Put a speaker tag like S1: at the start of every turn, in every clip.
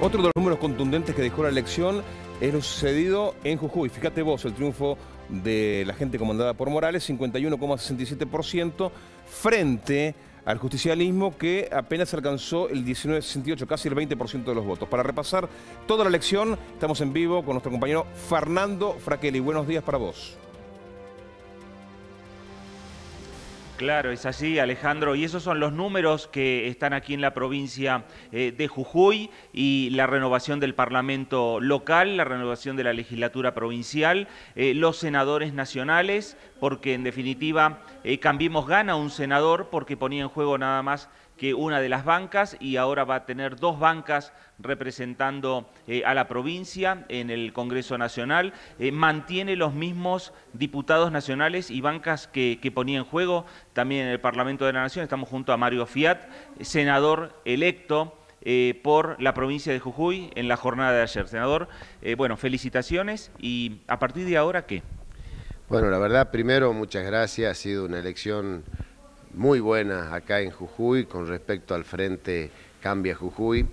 S1: Otro de los números contundentes que dejó la elección es lo sucedido en Jujuy. Fíjate vos, el triunfo de la gente comandada por Morales, 51,67% frente al justicialismo que apenas alcanzó el 19,68, casi el 20% de los votos. Para repasar toda la elección, estamos en vivo con nuestro compañero Fernando Fraqueli. Buenos días para vos. Claro, es así, Alejandro. Y esos son los números que están aquí en la provincia eh, de Jujuy y la renovación del Parlamento local, la renovación de la legislatura provincial, eh, los senadores nacionales, porque en definitiva eh, gana un senador porque ponía en juego nada más que una de las bancas y ahora va a tener dos bancas representando eh, a la provincia en el Congreso Nacional, mantiene los mismos diputados nacionales y bancas que ponía en juego, también en el Parlamento de la Nación, estamos junto a Mario Fiat, senador electo eh, por la provincia de Jujuy en la jornada de ayer. Senador, eh, bueno, felicitaciones y a partir
S2: de ahora, ¿qué? Bueno, la verdad, primero, muchas gracias, ha sido una elección muy buena acá en Jujuy con respecto al Frente Cambia Jujuy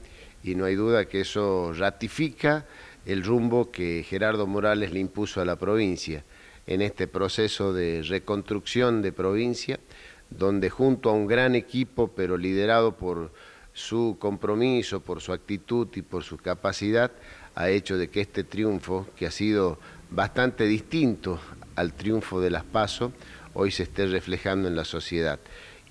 S2: y no hay duda que eso ratifica el rumbo que Gerardo Morales le impuso a la provincia en este proceso de reconstrucción de provincia, donde junto a un gran equipo, pero liderado por su compromiso, por su actitud y por su capacidad, ha hecho de que este triunfo, que ha sido bastante distinto al triunfo de las PASO, hoy se esté reflejando en la sociedad.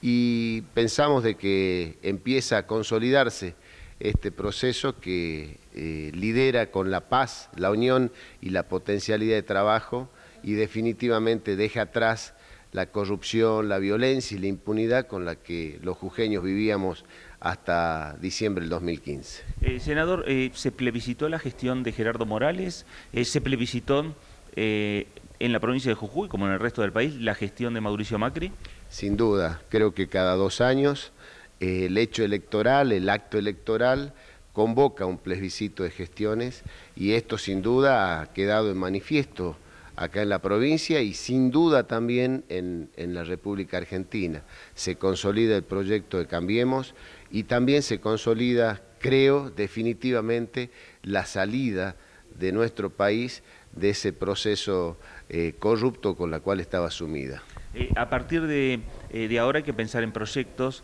S2: Y pensamos de que empieza a consolidarse este proceso que eh, lidera con la paz, la unión y la potencialidad de trabajo y definitivamente deja atrás la corrupción, la violencia y la impunidad con la que los jujeños vivíamos hasta diciembre del 2015.
S1: Eh, senador, eh, ¿se plebiscitó la gestión de Gerardo Morales? Eh, ¿Se plebiscitó
S2: en la provincia de Jujuy, como en el resto del país, la gestión de Mauricio Macri? Sin duda, creo que cada dos años el hecho electoral, el acto electoral, convoca un plebiscito de gestiones y esto sin duda ha quedado en manifiesto acá en la provincia y sin duda también en, la República Argentina. Se consolida el proyecto de Cambiemos y también se consolida, creo, definitivamente la salida de nuestro país de ese proceso eh, corrupto con la cual estaba sumida.
S1: Eh, a partir de, eh, de, ahora hay que pensar en proyectos.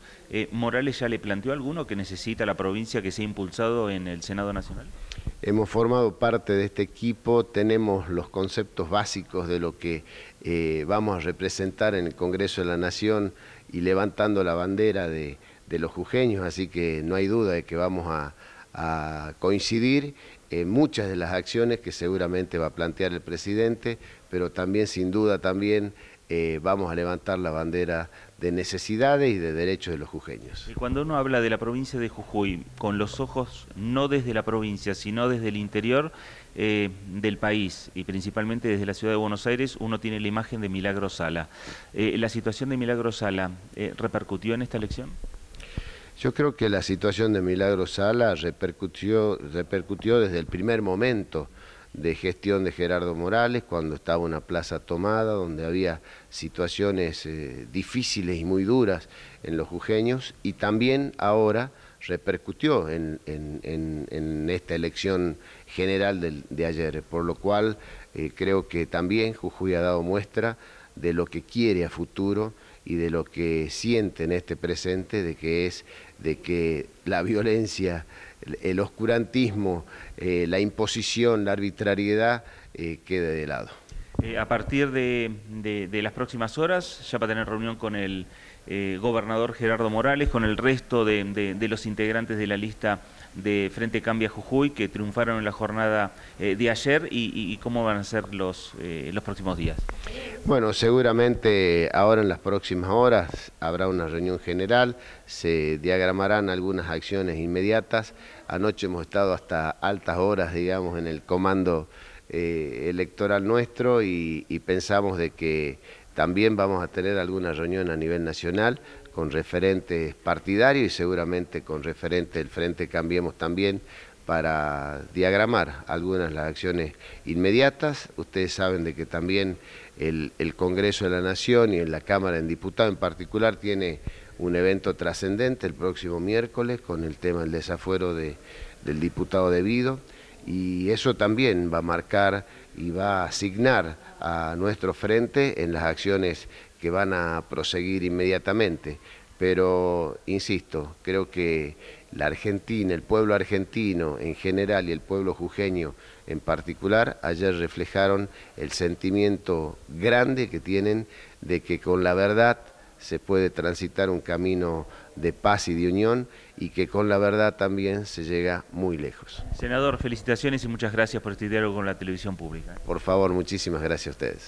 S1: ¿Morales ya le planteó alguno que necesita la provincia que se ha impulsado en el Senado Nacional?
S2: hemos formado parte de este equipo, tenemos los conceptos básicos de lo que eh, vamos a representar en el Congreso de la Nación y levantando la bandera de, los jujeños, así que no hay duda de que vamos a coincidir en muchas de las acciones que seguramente va a plantear el presidente, pero también sin duda también eh, vamos a levantar la bandera de necesidades y de derechos de los jujeños.
S1: Y cuando uno habla de la provincia de Jujuy con los ojos no desde la provincia, sino desde el interior eh, del país y principalmente desde la ciudad de Buenos Aires, uno tiene la imagen de Milagro Sala. Eh, ¿La situación de Milagro Sala repercutió en esta elección?
S2: Yo creo que la situación de Milagro Sala repercutió, repercutió desde el primer momento de gestión de Gerardo Morales, cuando estaba una plaza tomada, donde había situaciones eh, difíciles y muy duras en los jujeños, y también ahora repercutió en, esta elección general de, ayer, por lo cual eh, creo que también Jujuy ha dado muestra de lo que quiere a futuro y de lo que siente en este presente, de que es de que la violencia el oscurantismo, eh, la imposición, la arbitrariedad eh, quede de lado.
S1: Eh, a partir de, las próximas horas ya para tener reunión con el gobernador Gerardo Morales, con el resto de, los integrantes de la lista de Frente Cambia Jujuy que triunfaron en la jornada de ayer y, cómo van a ser los, los próximos
S2: días. Bueno, seguramente ahora en las próximas horas habrá una reunión general, se diagramarán algunas acciones inmediatas. Anoche hemos estado hasta altas horas, digamos, en el comando eh, electoral nuestro y, y pensamos de que también vamos a tener alguna reunión a nivel nacional con referentes partidarios y seguramente con referentes del Frente Cambiemos también para diagramar algunas de las acciones inmediatas. Ustedes saben de que también el, Congreso de la Nación y en la Cámara en Diputados en particular tiene un evento trascendente el próximo miércoles con el tema del desafuero del diputado debido y eso también va a marcar y va a asignar a nuestro frente en las acciones que van a proseguir inmediatamente. Pero, insisto, creo que la Argentina, el pueblo argentino en general y el pueblo jujeño en particular, ayer reflejaron el sentimiento grande que tienen de que con la verdad se puede transitar un camino de paz y de unión y que con la verdad también se llega muy lejos.
S1: Senador, felicitaciones y muchas gracias por este diálogo con la televisión pública.
S2: Por favor, muchísimas gracias a ustedes.